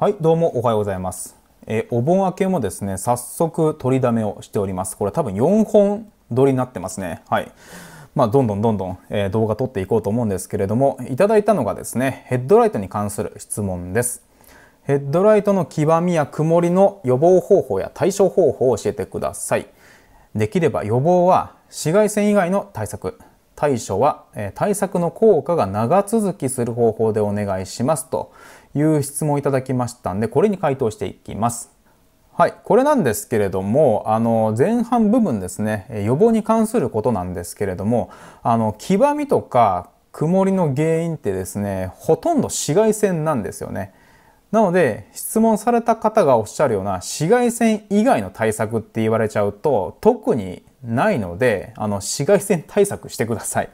はいどうもおはようございます、えー、お盆明けもですね早速取りだめをしておりますこれ多分4本撮りになってますねはいまあ、どんどんどんどん、えー、動画撮っていこうと思うんですけれどもいただいたのがですねヘッドライトに関する質問ですヘッドライトの黄ばみや曇りの予防方法や対処方法を教えてくださいできれば予防は紫外線以外の対策対処は、え対策の効果が長続きする方法でお願いしますという質問をいただきましたんで、これに回答していきます。はい、これなんですけれども、あの、前半部分ですね、予防に関することなんですけれども、あの、黄ばみとか曇りの原因ってですね、ほとんど紫外線なんですよね。なので、質問された方がおっしゃるような紫外線以外の対策って言われちゃうと、特にないのであの紫外線対策してください。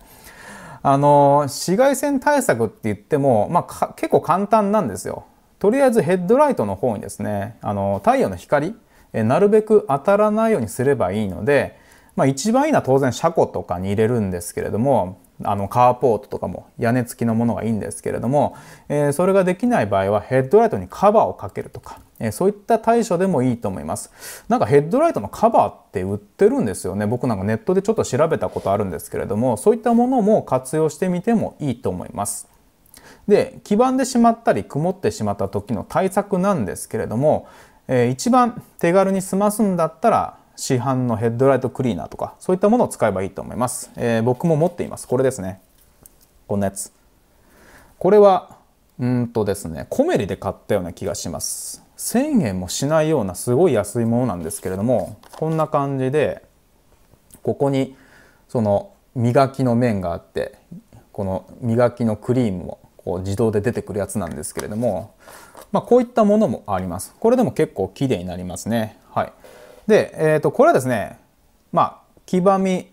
あの紫外線対策って言っても、まあ、結構簡単なんですよ。とりあえずヘッドライトの方にですねあの太陽の光えなるべく当たらないようにすればいいので、まあ、一番いいのは当然車庫とかに入れるんですけれどもあのカーポートとかも屋根付きのものがいいんですけれども、えー、それができない場合はヘッドライトにカバーをかけるとかえそういった対処でもいいと思います。なんかヘッドライトのカバーって売ってるんですよね。僕なんかネットでちょっと調べたことあるんですけれども、そういったものも活用してみてもいいと思います。で、黄ばんでしまったり曇ってしまった時の対策なんですけれども、えー、一番手軽に済ますんだったら、市販のヘッドライトクリーナーとか、そういったものを使えばいいと思います。えー、僕も持っています。これですね。このやつ。これはうんとですねコメリで買ったような気がします1000円もしないようなすごい安いものなんですけれどもこんな感じでここにその磨きの面があってこの磨きのクリームもこう自動で出てくるやつなんですけれどもまあ、こういったものもありますこれでも結構綺麗になりますねはいで、えー、とこれはですねまあ黄ばみ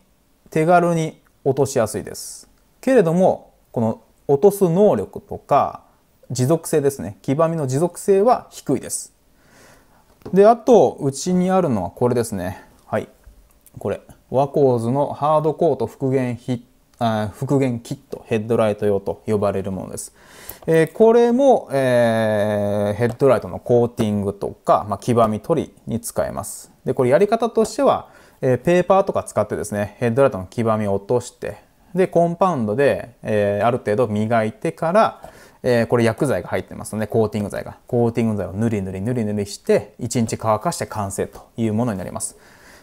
手軽に落としやすいですけれどもこの落とす能力とか持続性ですね黄ばみの持続性は低いですであとうちにあるのはこれですねはいこれワコーズのハードコート復元ヒ復元キットヘッドライト用と呼ばれるものです、えー、これも、えー、ヘッドライトのコーティングとか、まあ、黄ばみ取りに使えますでこれやり方としては、えー、ペーパーとか使ってですねヘッドライトの黄ばみを落としてでコンパウンドで、えある程度磨いてからえー、これ薬剤が入ってますので、コーティング剤が。コーティング剤をぬりぬりぬりぬりして、1日乾かして完成というものになります。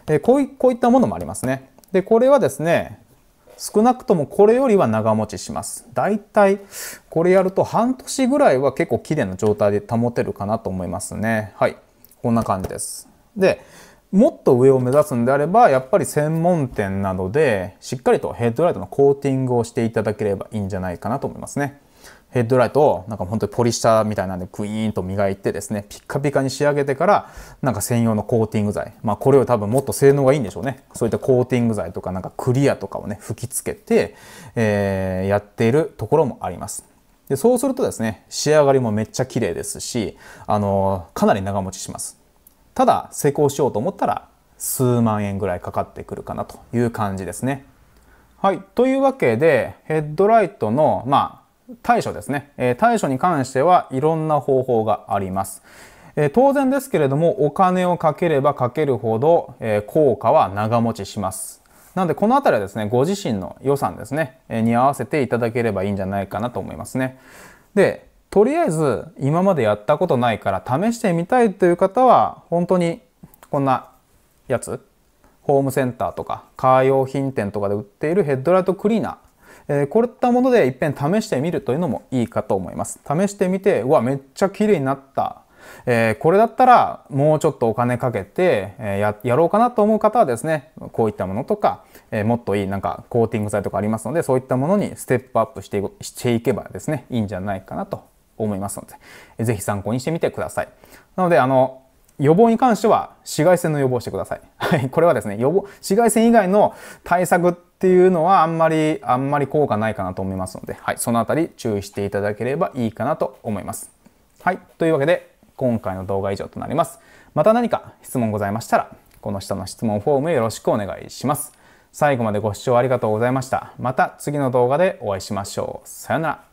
えー、こういこういったものもありますね。で、これはですね、少なくともこれよりは長持ちします。だいたいこれやると半年ぐらいは結構綺麗な状態で保てるかなと思いますね。はい。こんな感じです。で、もっと上を目指すんであれば、やっぱり専門店などでしっかりとヘッドライトのコーティングをしていただければいいんじゃないかなと思いますね。ヘッドライトをなんか本当にポリシャーみたいなんでクイーンと磨いてですね、ピッカピカに仕上げてから、なんか専用のコーティング剤。まあこれを多分もっと性能がいいんでしょうね。そういったコーティング剤とかなんかクリアとかをね、吹き付けて、えー、やっているところもあります。で、そうするとですね、仕上がりもめっちゃ綺麗ですし、あのー、かなり長持ちします。ただ、成功しようと思ったら、数万円ぐらいかかってくるかなという感じですね。はい。というわけで、ヘッドライトの、まあ、対処ですね、え対処に関してはいろんな方法があります。え当然ですけれどもお金をかければかけるほど、え効果は長持ちします。なのでこの辺りはですねご自身の予算ですね、えに合わせていただければいいんじゃないかなと思いますね。でとりあえず今までやったことないから試してみたいという方は本当にこんなやつホームセンターとかカー用品店とかで売っているヘッドライトクリーナーえー、こういったもので一遍試してみるというのもいいかと思います。試してみて、うわ、めっちゃ綺麗になった。えー、これだったらもうちょっとお金かけて、えややろうかなと思う方はですねこういったものとか、えもっといいなんかコーティング剤とかありますのでそういったものにステップアップしてしていけばですねいいんじゃないかなと思いますので是非参考にしてみてください。なのであの予防に関しては紫外線の予防してください。はい、これはですね、予防、紫外線以外の対策っていうのはあんまり、あんまり効果ないかなと思いますので、はい、そのあたり注意していただければいいかなと思います。はい、というわけで、今回の動画は以上となります。また何か質問ございましたら、この下の質問フォームへよろしくお願いします。最後までご視聴ありがとうございました。また次の動画でお会いしましょう。さようなら。